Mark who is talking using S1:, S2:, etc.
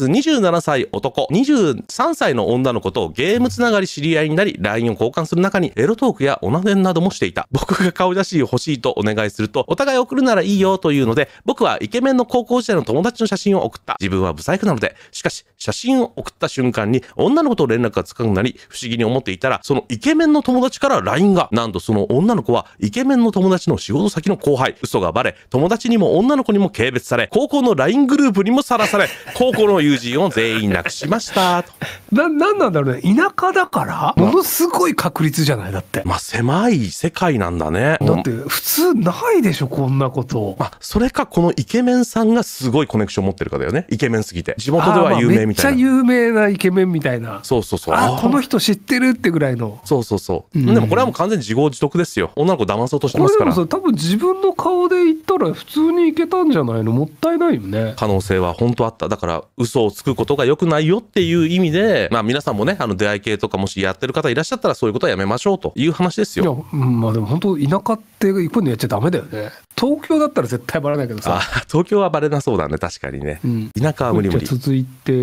S1: 27歳男、23歳の女の子とゲームつながり知り合いになり、LINE を交換する中にエロトークやオナデンなどもしていた。僕が顔出し欲しいとお願いすると、お互い送るならいいよというので、僕はイケメンの高校時代の友達の写真を送った。自分は不細工なので、しかし、写真を送った瞬間に女の子と連絡がつかなくなり、不思議に思っていたら、そのイケメンの友達から LINE が、なんとその女の子はイケメンの友達の仕事先の後輩、嘘がバレ、友達にも女の子にも軽蔑され、高校の LINE グループにもさらされ、高校の友人を全員なくしましたと。な、なんなんだろうね。田舎だから、ものすごい確率じゃないだって。まあ、狭い世界なんだね。だって、普通ないでしょ、こんなこと。まあ、それかこのイケメンさんがすごいコネクション持ってるかだよね。イケメンすぎて。地元では有名みたいな。いめっち
S2: ゃな。有名なイケメンみたいな。
S1: そうそうそう。あこの
S2: 人知ってるってぐらいの。
S1: そうそうそう。うんでもこれはもう完全に自業自得ですよ。女の子騙そうとしてこれでもさ、
S2: 多分自分の顔
S3: で言ったら普通にいけたんじゃないのもったいないよね。
S1: 可能性は本当あった。だから、をつくことが良くないよっていう意味で、まあ皆さんもね、あの出会い系とかもしやってる方いらっしゃったらそういうことはやめましょうという話ですよ。
S4: いや、まあでも本当田舎ってこういうのやっちゃダメだよね。東京だったら絶対バレないけどさ。
S1: 東京はバレなそうだね、確かにね。うん、田舎は無理無理。
S4: 続いて